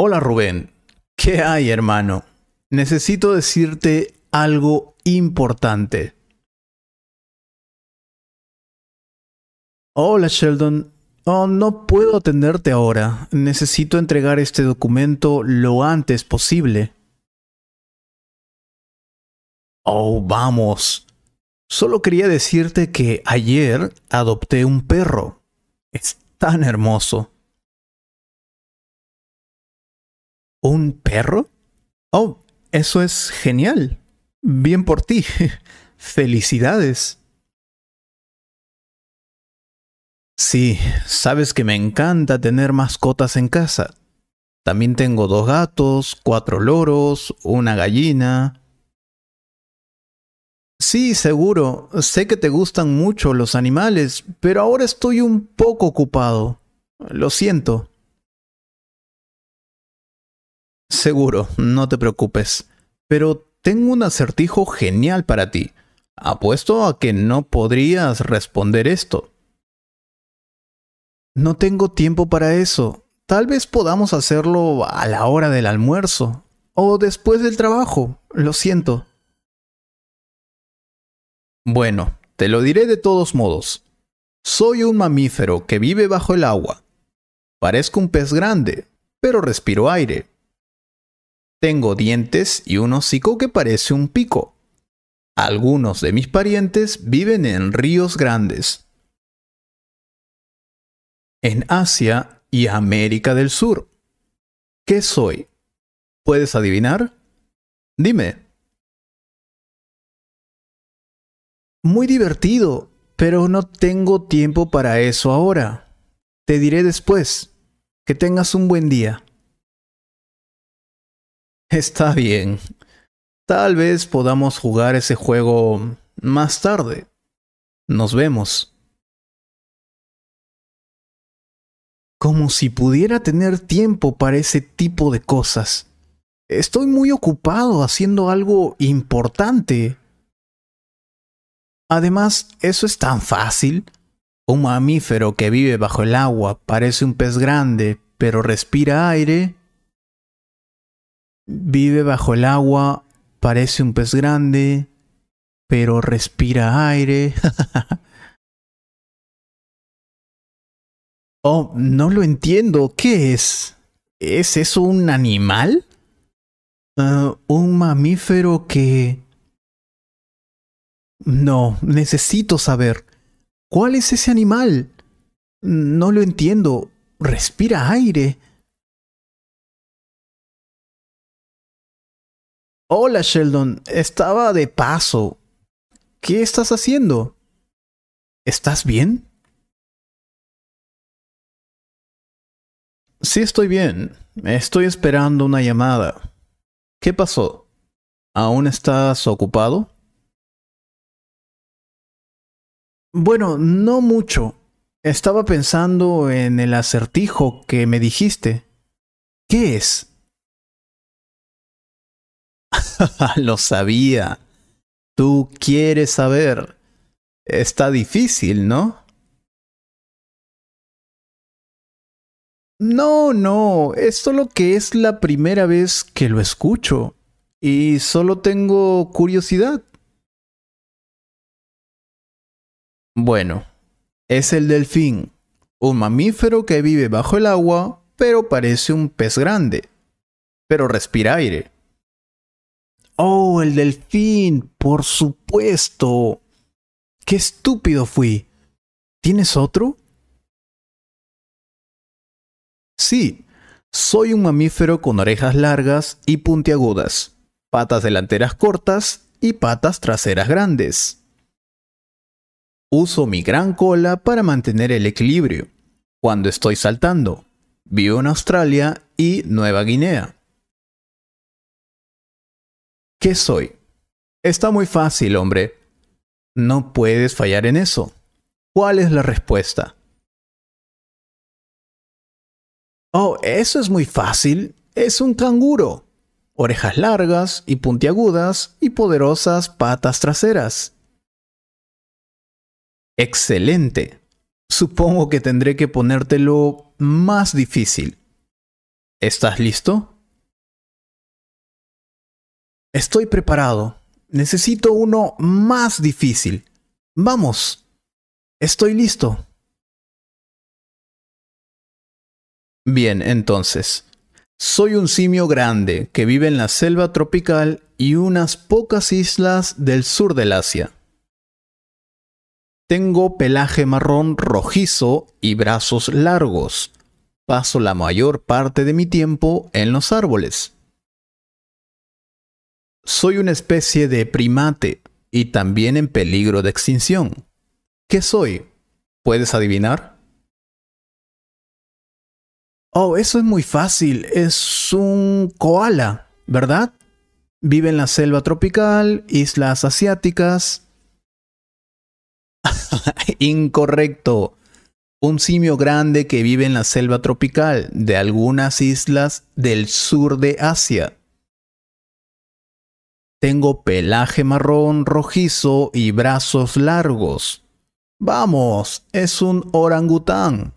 Hola Rubén, ¿qué hay hermano? Necesito decirte algo importante. Hola Sheldon, oh, no puedo atenderte ahora. Necesito entregar este documento lo antes posible. Oh, vamos. Solo quería decirte que ayer adopté un perro. Es tan hermoso. ¿Un perro? Oh, eso es genial. Bien por ti. Felicidades. Sí, sabes que me encanta tener mascotas en casa. También tengo dos gatos, cuatro loros, una gallina. Sí, seguro, sé que te gustan mucho los animales, pero ahora estoy un poco ocupado. Lo siento. Seguro, no te preocupes. Pero tengo un acertijo genial para ti. Apuesto a que no podrías responder esto. No tengo tiempo para eso. Tal vez podamos hacerlo a la hora del almuerzo o después del trabajo. Lo siento. Bueno, te lo diré de todos modos. Soy un mamífero que vive bajo el agua. Parezco un pez grande, pero respiro aire. Tengo dientes y un hocico que parece un pico. Algunos de mis parientes viven en ríos grandes. En Asia y América del Sur. ¿Qué soy? ¿Puedes adivinar? Dime. Muy divertido, pero no tengo tiempo para eso ahora. Te diré después. Que tengas un buen día. Está bien. Tal vez podamos jugar ese juego más tarde. Nos vemos. Como si pudiera tener tiempo para ese tipo de cosas. Estoy muy ocupado haciendo algo importante. Además, eso es tan fácil. Un mamífero que vive bajo el agua parece un pez grande, pero respira aire Vive bajo el agua, parece un pez grande, pero respira aire. oh, no lo entiendo. ¿Qué es? ¿Es eso un animal? Ah, un mamífero que... No, necesito saber. ¿Cuál es ese animal? No lo entiendo. Respira aire. Hola Sheldon, estaba de paso. ¿Qué estás haciendo? ¿Estás bien? Sí estoy bien. Estoy esperando una llamada. ¿Qué pasó? ¿Aún estás ocupado? Bueno, no mucho. Estaba pensando en el acertijo que me dijiste. ¿Qué es? Lo sabía. Tú quieres saber. Está difícil, ¿no? No, no, es solo que es la primera vez que lo escucho y solo tengo curiosidad. Bueno, es el delfín, un mamífero que vive bajo el agua, pero parece un pez grande, pero respira aire. Oh, el delfín, por supuesto. Qué estúpido fui. ¿Tienes otro? Sí, soy un mamífero con orejas largas y puntiagudas, patas delanteras cortas y patas traseras grandes. Uso mi gran cola para mantener el equilibrio cuando estoy saltando. Vivo en Australia y Nueva Guinea. ¿Qué soy? Está muy fácil, hombre. No puedes fallar en eso. ¿Cuál es la respuesta? Oh, eso es muy fácil. Es un canguro. Orejas largas y puntiagudas y poderosas patas traseras. Excelente. Supongo que tendré que ponértelo más difícil. ¿Estás listo? Estoy preparado. Necesito uno más difícil. Vamos. Estoy listo. Bien, entonces. Soy un simio grande que vive en la selva tropical y unas pocas islas del sur del Asia. Tengo pelaje marrón rojizo y brazos largos. Paso la mayor parte de mi tiempo en los árboles. Soy una especie de primate y también en peligro de extinción. ¿Qué soy? ¿Puedes adivinar? Oh, eso es muy fácil. Es un koala, ¿verdad? Vive en la selva tropical, islas asiáticas. Incorrecto. Un simio grande que vive en la selva tropical de algunas islas del sur de Asia. Tengo pelaje marrón rojizo y brazos largos. Vamos, es un orangután.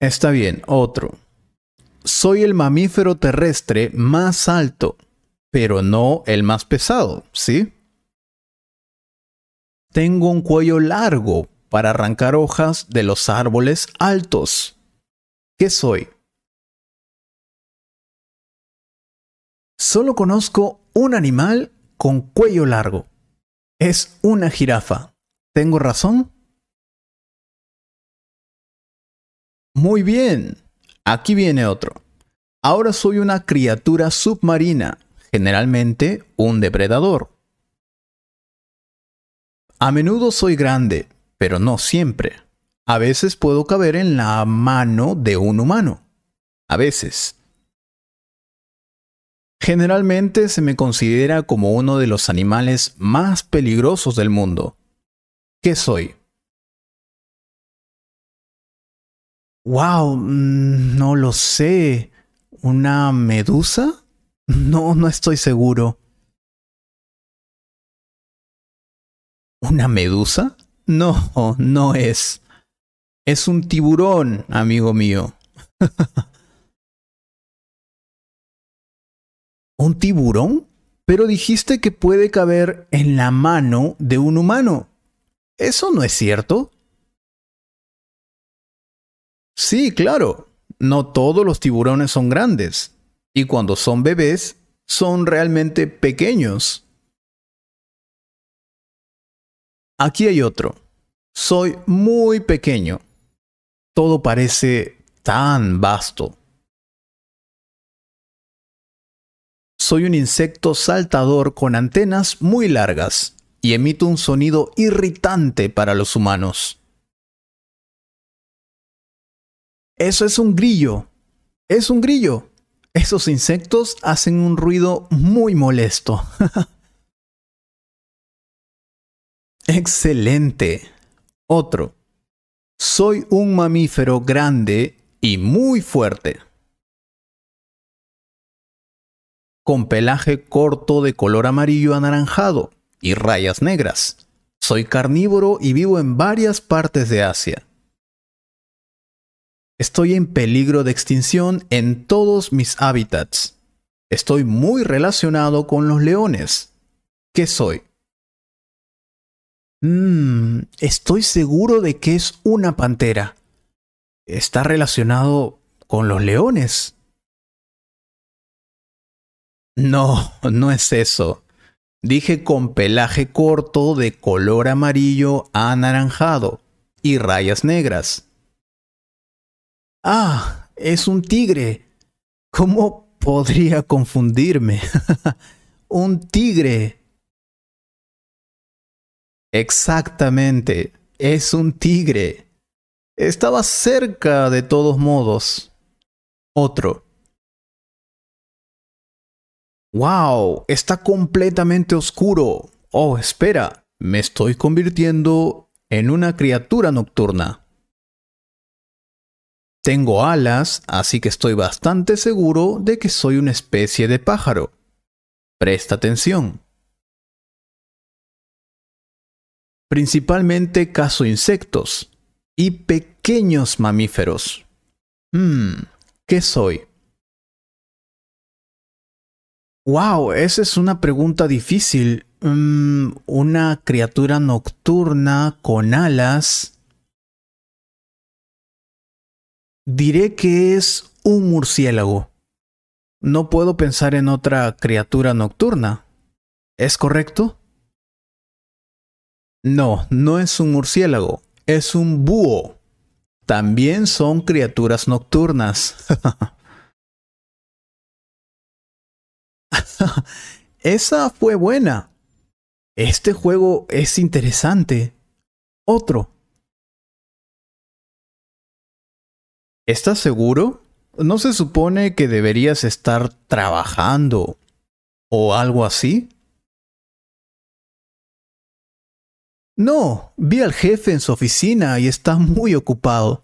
Está bien, otro. Soy el mamífero terrestre más alto, pero no el más pesado, ¿sí? Tengo un cuello largo para arrancar hojas de los árboles altos. ¿Qué soy? Solo conozco un animal con cuello largo. Es una jirafa. ¿Tengo razón? Muy bien. Aquí viene otro. Ahora soy una criatura submarina, generalmente un depredador. A menudo soy grande, pero no siempre. A veces puedo caber en la mano de un humano. A veces. Generalmente se me considera como uno de los animales más peligrosos del mundo. ¿Qué soy? Wow, mm, no lo sé. ¿Una medusa? No, no estoy seguro. ¿Una medusa? No, no es. Es un tiburón, amigo mío. ¿Un tiburón? Pero dijiste que puede caber en la mano de un humano. ¿Eso no es cierto? Sí, claro. No todos los tiburones son grandes. Y cuando son bebés, son realmente pequeños. Aquí hay otro. Soy muy pequeño. Todo parece tan vasto. Soy un insecto saltador con antenas muy largas y emito un sonido irritante para los humanos. Eso es un grillo. Es un grillo. Esos insectos hacen un ruido muy molesto. Excelente. Otro. Soy un mamífero grande y muy fuerte. con pelaje corto de color amarillo anaranjado y rayas negras. Soy carnívoro y vivo en varias partes de Asia. Estoy en peligro de extinción en todos mis hábitats. Estoy muy relacionado con los leones. ¿Qué soy? Mm, estoy seguro de que es una pantera. Está relacionado con los leones. No, no es eso. Dije con pelaje corto de color amarillo anaranjado y rayas negras. Ah, es un tigre. ¿Cómo podría confundirme? un tigre. Exactamente, es un tigre. Estaba cerca de todos modos. Otro. ¡Wow! Está completamente oscuro. Oh, espera, me estoy convirtiendo en una criatura nocturna. Tengo alas, así que estoy bastante seguro de que soy una especie de pájaro. Presta atención. Principalmente caso insectos y pequeños mamíferos. Hmm, ¿qué soy? Wow, esa es una pregunta difícil. Mm, una criatura nocturna con alas. Diré que es un murciélago. No puedo pensar en otra criatura nocturna. ¿Es correcto? No, no es un murciélago, es un búho. También son criaturas nocturnas. Esa fue buena. Este juego es interesante. Otro. ¿Estás seguro? ¿No se supone que deberías estar trabajando o algo así? No, vi al jefe en su oficina y está muy ocupado.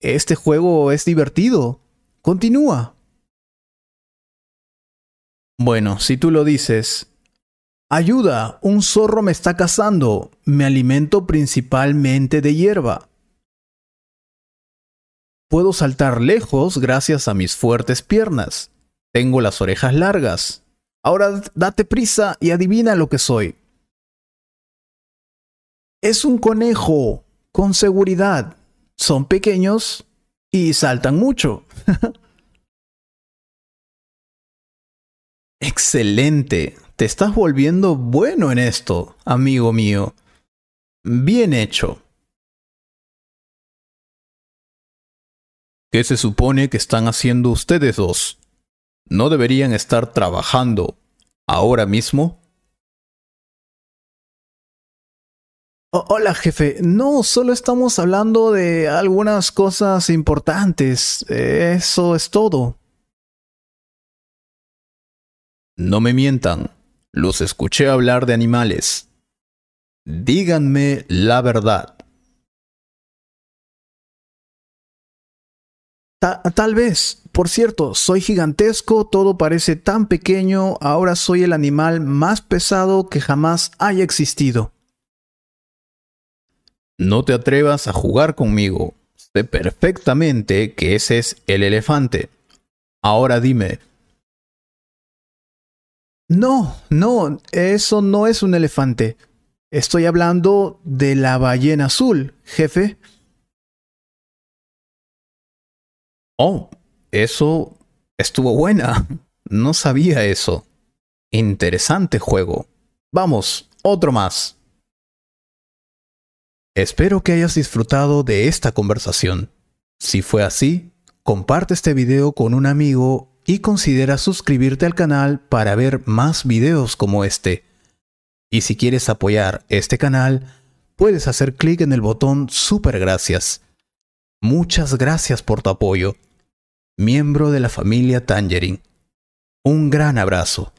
Este juego es divertido. Continúa. Bueno, si tú lo dices, ayuda, un zorro me está cazando, me alimento principalmente de hierba. Puedo saltar lejos gracias a mis fuertes piernas. Tengo las orejas largas. Ahora date prisa y adivina lo que soy. Es un conejo, con seguridad. Son pequeños y saltan mucho. Excelente. Te estás volviendo bueno en esto, amigo mío. Bien hecho. ¿Qué se supone que están haciendo ustedes dos? ¿No deberían estar trabajando ahora mismo? hola jefe, no, solo estamos hablando de algunas cosas importantes. Eso es todo. No me mientan, los escuché hablar de animales. Díganme la verdad. tal vez, por cierto, soy gigantesco, todo parece tan pequeño, ahora soy el animal más pesado que jamás haya existido. No te atrevas a jugar conmigo. Sé perfectamente que ese es el elefante. Ahora dime, no, no, eso no es un elefante. Estoy hablando de la ballena azul, jefe. Oh, eso estuvo buena. No sabía eso. Interesante juego. Vamos, otro más. Espero que hayas disfrutado de esta conversación. Si fue así, comparte este video con un amigo y considera suscribirte al canal para ver más videos como este. Y si quieres apoyar este canal, puedes hacer clic en el botón Super Gracias. Muchas gracias por tu apoyo. Miembro de la familia Tangerine. Un gran abrazo.